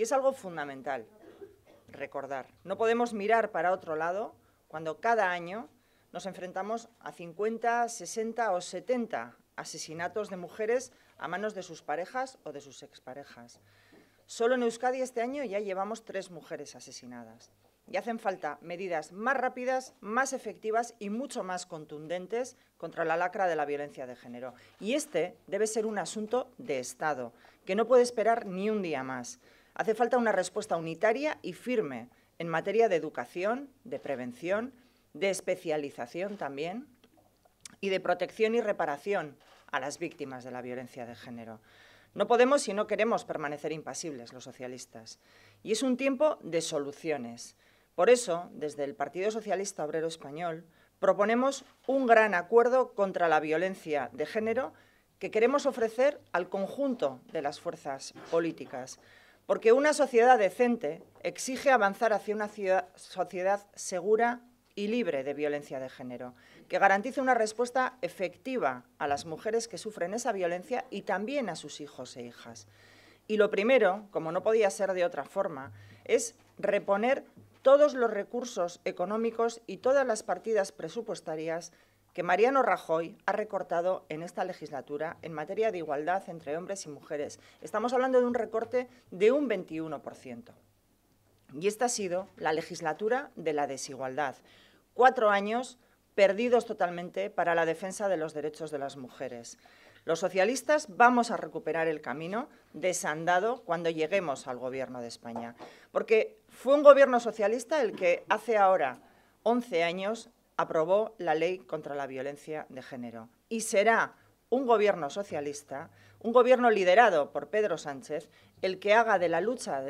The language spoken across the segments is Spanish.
Y es algo fundamental recordar. No podemos mirar para otro lado cuando cada año nos enfrentamos a 50, 60 o 70 asesinatos de mujeres a manos de sus parejas o de sus exparejas. Solo en Euskadi este año ya llevamos tres mujeres asesinadas. Y hacen falta medidas más rápidas, más efectivas y mucho más contundentes contra la lacra de la violencia de género. Y este debe ser un asunto de Estado, que no puede esperar ni un día más. Hace falta una respuesta unitaria y firme en materia de educación, de prevención, de especialización también y de protección y reparación a las víctimas de la violencia de género. No podemos y no queremos permanecer impasibles los socialistas. Y es un tiempo de soluciones. Por eso, desde el Partido Socialista Obrero Español, proponemos un gran acuerdo contra la violencia de género que queremos ofrecer al conjunto de las fuerzas políticas, porque una sociedad decente exige avanzar hacia una sociedad segura y libre de violencia de género, que garantice una respuesta efectiva a las mujeres que sufren esa violencia y también a sus hijos e hijas. Y lo primero, como no podía ser de otra forma, es reponer todos los recursos económicos y todas las partidas presupuestarias que Mariano Rajoy ha recortado en esta legislatura en materia de igualdad entre hombres y mujeres. Estamos hablando de un recorte de un 21%. Y esta ha sido la legislatura de la desigualdad. Cuatro años perdidos totalmente para la defensa de los derechos de las mujeres. Los socialistas vamos a recuperar el camino desandado cuando lleguemos al Gobierno de España, porque fue un Gobierno socialista el que hace ahora 11 años aprobó la ley contra la violencia de género. Y será un gobierno socialista, un gobierno liderado por Pedro Sánchez, el que haga de la lucha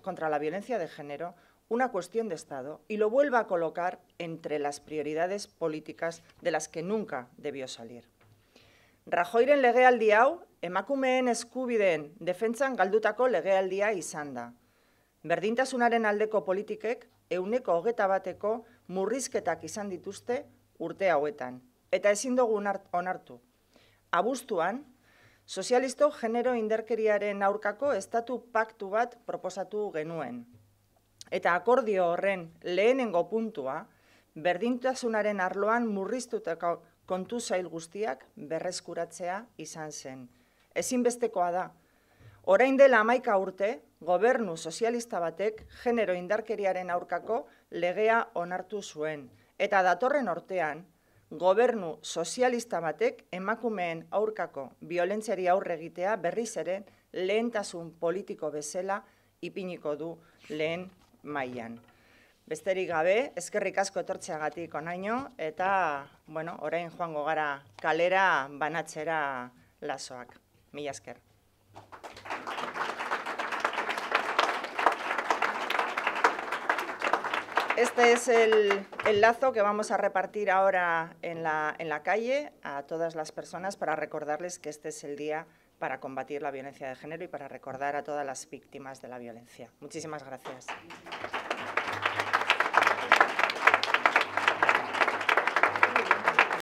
contra la violencia de género una cuestión de Estado y lo vuelva a colocar entre las prioridades políticas de las que nunca debió salir. Rajoyren emakumeen eskubideen berdintasunaren aldeko politikek euneko hogeta bateko murrizketak izan dituzte urte hauetan. Eta ezin dugu onartu. Abustuan, sozialisto genero inderkeriaren aurkako estatu paktu bat proposatu genuen. Eta akordio horren lehenengo puntua, berdintasunaren arloan murriztutako kontu zail guztiak berrezkuratzea izan zen. Ezinbestekoa da, Orain dela amaika urte, gobernu sozialista batek genero indarkeriaren aurkako legea onartu zuen. Eta datorren ortean, gobernu sozialista batek emakumeen aurkako biolentziari aurre egitea berriz ere lehentasun politiko bezala ipiniko du lehen mailan. Besterik gabe, eskerrik asko etortzeagatik onaino eta, bueno, orain joango gara kalera banatzera lasoak. Mila esker. Este es el, lazo que vamos a repartir ahora la, en la calle a todas las personas para recordarles que este es el día para combatir la violencia de género y para recordar a todas las víctimas de la violencia. Muchísimas gracias.